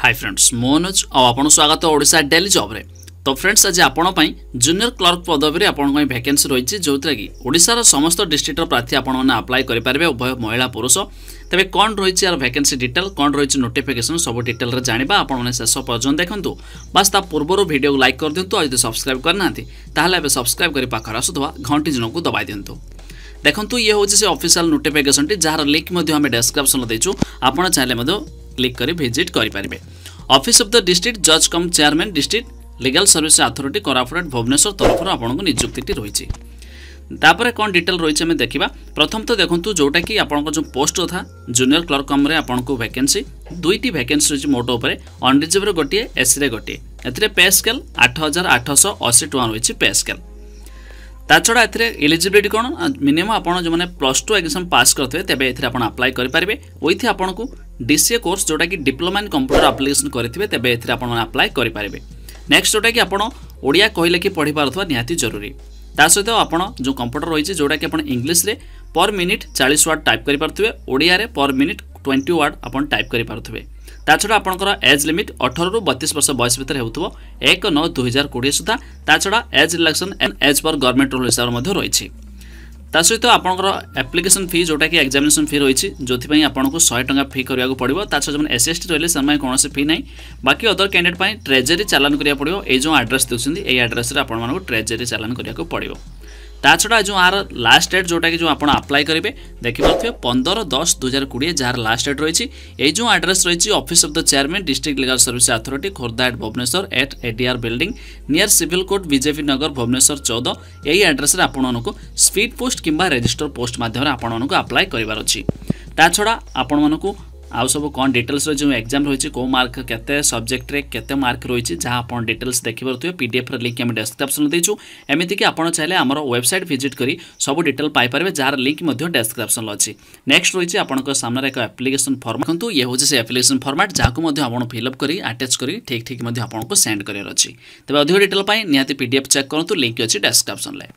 hi friends म अनुज आउँ स्वागत ओडिसा डेली जॉब रे तो फ्रेंड्स आज आउँदै जूनियर क्लर्क पदवी आउँदै भ्याकेन्सी रहेछ ओडिसा रा समस्त डिस्ट्रिक र प्रार्थी अप्लाई करि परबे उभय महिला पुरुष तबे कोन आर वैकेंसी डिटेल तेबेर भ्याकेन्सी डिटेल् कन् रोटिकेसन सबै डिटेल्ल जाँदा आउने शेष पर्य बस ता पूर्व रो वीडियो लाइक कर ल्याक गरिदिनु आउँदा सब्सक्राइब ताहाले बे सब्सक्राइब गरि पाखर आसु को दबाई दिनु ଦେଖନ୍ତୁ ଇଏ ହେଉଛି ସେ ଅଫିସିଆଲ୍ ନୋଟିଫିକେସନ୍ଟି ଯାହାର ଲିଙ୍କ୍ ମଧ୍ୟ ଆମେ ଡେସ୍କ୍ରିପ୍ସନ୍ରେ ଦେଇଛୁ ଆପଣ ଚାହିଁଲେ ମଧ୍ୟ କ୍ଲିକ୍ କରି ଭିଜିଟ୍ କରିପାରିବେ ଅଫିସ୍ ଅଫ୍ ଦ ଡିଷ୍ଟ୍ରିକ୍ଟ ଜଜ୍ cum chairman district legal service authority Koraput Bhubaneswar তরফর আপনার নিযুক্তিটি রয়েছে তাপরে কোণ ডিটেল রয়েছে আমি দেখা প্রথম তো দেখুন যেটা কি আপনার যে পোস্ট কথা জুনিয়র ক্লর্ক কমরে আপনার ভ্যাকেন্সি দুইটি ভ্যাকেন্সি রয়েছে মোট উপরে অনরিজেবল গোটিয়ে এসিরে গোটিয়ে এতে পে স্কেল আট হাজার আটশো অশী টাকা রয়েছে পে স্কেল ତା ଛଡ଼ା ଏଥିରେ ଏଲିଜିବିଲିଟି କ'ଣ ମିନିମମ୍ ଆପଣ ଯେଉଁମାନେ ପ୍ଲସ୍ ଟୁ ଏକ୍ଜାମ୍ ପାସ୍ କରିଥିବେ ତେବେ ଏଥିରେ ଆପଣ ଆପ୍ଲାଏ କରିପାରିବେ ୱିଥ୍ ଆପଣଙ୍କୁ ଡିସିଏ କୋର୍ସ ଯେଉଁଟାକି ଡିପ୍ଲୋମା ଇନ୍ କମ୍ପ୍ୟୁଟର ଆପ୍ଲିକେସନ୍ କରିଥିବେ ତେବେ ଏଥିରେ ଆପଣ ଆପ୍ଲାଏ କରିପାରିବେ ନେକ୍ସଟ ଯେଉଁଟାକି ଆପଣ ଓଡ଼ିଆ କହିଲେ କି ପଢ଼ିପାରୁଥିବା ନିହାତି ଜରୁରୀ ତା ସହିତ ଆପଣ ଯେଉଁ କମ୍ପ୍ୟୁଟର ରହିଛି ଯେଉଁଟାକି ଆପଣ ଇଂଲିଶରେ ପର୍ ମିନିଟ୍ ଚାଳିଶ ୱାର୍ଡ଼ ଟାଇପ୍ କରିପାରୁଥିବେ ଓଡ଼ିଆରେ ପର୍ ମିନିଟ୍ ଟ୍ୱେଣ୍ଟି ୱାର୍ଡ଼ ଆପଣ ଟାଇପ୍ କରିପାରୁଥିବେ ତା ଛଡ଼ା ଆପଣଙ୍କର ଏଜ୍ ଲିମିଟ୍ ଅଠରରୁ ବତିଶ ବର୍ଷ ବୟସ ଭିତରେ ହେଉଥିବ ଏକ ନଅ ଦୁଇହଜାର କୋଡ଼ିଏ ସୁଦ୍ଧା ତା ଛଡ଼ା age relaxation age per government rule ହିସାବରେ ମଧ୍ୟ ରହିଛି ତା ସହିତ ଆପଣଙ୍କର ଆପ୍ଲିକେସନ୍ ଫି ଯେଉଁଟାକି ଏକ୍ଜାମିନେସନ୍ ଫି ରହିଛି ଯେଉଁଥିପାଇଁ ଆପଣଙ୍କୁ ଶହେ ଟଙ୍କା ଫି କରିବାକୁ ପଡ଼ିବ ତା ସହିତ ଯେଉଁମାନେ ଏସ୍ ଏସ୍ ଟି ରହିଲେ ସେମାନଙ୍କ କୌଣସି ଫି ନାହିଁ ବାକି ଅଦର କ୍ୟାଣ୍ଡିଡେଟ୍ ପାଇଁ ଟ୍ରେଜେରୀ ଚାଲାନ କରିବାକୁ ପଡ଼ିବ ଏଇ ଯେଉଁ ଆଡ୍ରେସ୍ ଦେଉଛନ୍ତି ଏଇ ଆଡ୍ରେସ୍ରେ ଆପଣମାନଙ୍କୁ ଟ୍ରେଜେରୀ ଚାଲାନ କରିବାକୁ ପଡ଼ିବ ତା ଛଡ଼ା ଯେଉଁ ଆର ଲାଷ୍ଟ ଡେଟ୍ ଯେଉଁଟାକି ଯେଉଁ ଆପଣ ଆପ୍ଲାଏ କରିବେ ଦେଖିପାରୁଥିବେ ପନ୍ଦର ଦଶ ଦୁଇ ହଜାର କୋଡ଼ିଏ ଯାହାର ଲାଷ୍ଟ ଡେଟ୍ ରହିଛି ଏଇ ଯେଉଁ ଆଡ୍ରେସ୍ ରହିଛି office of the chairman district legal service authority Khordha at Bhubaneswar at ADR building near civil court BJP Nagar Bhubaneswar ଚଉଦ ଏହି ଆଡ୍ରେସ୍ରେ ଆପଣମାନଙ୍କୁ ସ୍ପିଡ୍ ପୋଷ୍ଟ କିମ୍ବା ରେଜିଷ୍ଟର ପୋଷ୍ଟ ମାଧ୍ୟମରେ ଆପଣମାନଙ୍କୁ ଆପ୍ଲାଏ କରିବାର ଅଛି ତା ଛଡ଼ା ଆପଣମାନଙ୍କୁ आउ सब कौन डिटेल्स जो एक्जाम रही कौ मार्क के सब्जेक्ट के मार्क रही जहाँ आप डिटेल्स देखिए पीडफ्र लिंक आम डेस्क्रिप्सन देचु एमती आप चाहिए आम वेबसाइट भिजिट कर सब डिटेल पाइपर जार लिंक डेस्क्रिप्सन अच्छी नेक्स्ट रही आपनार एक आप्लिकेसन फर्म देखो ये हूँ से आप्लिकेसन फर्माट जहाँ आप फिलअप कर आटाच कर ठीक ठीक आपको सेंड करार अच्छी तेज अधिक डिटेल निहती पीडफ चेक करूँ लिंक अच्छी डेस्क्रिप्सन